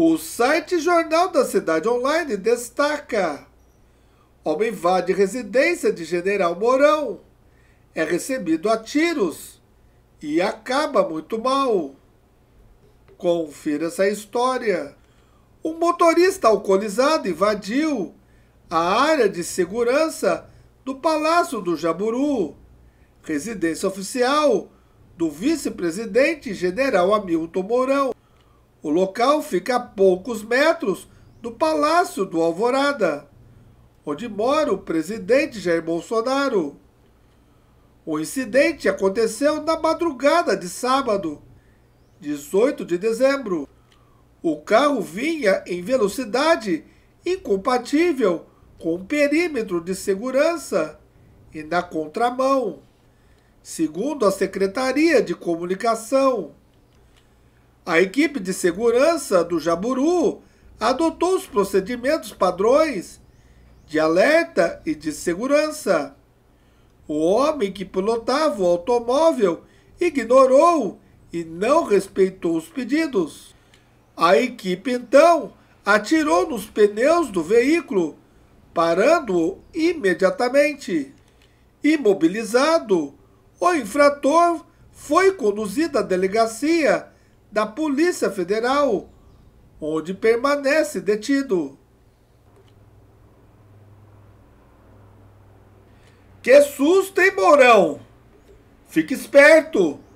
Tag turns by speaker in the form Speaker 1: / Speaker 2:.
Speaker 1: O site Jornal da Cidade Online destaca: Homem invade residência de General Mourão, é recebido a tiros e acaba muito mal. Confira essa história. Um motorista alcoolizado invadiu a área de segurança do Palácio do Jaburu, residência oficial do vice-presidente general Hamilton Mourão. O local fica a poucos metros do Palácio do Alvorada, onde mora o presidente Jair Bolsonaro. O incidente aconteceu na madrugada de sábado, 18 de dezembro. O carro vinha em velocidade incompatível com o perímetro de segurança e na contramão, segundo a Secretaria de Comunicação. A equipe de segurança do Jaburu adotou os procedimentos padrões de alerta e de segurança. O homem que pilotava o automóvel ignorou e não respeitou os pedidos. A equipe então atirou nos pneus do veículo, parando-o imediatamente. Imobilizado, o infrator foi conduzido à delegacia da Polícia Federal, onde permanece detido. Que susto, hein, Mourão? Fique esperto!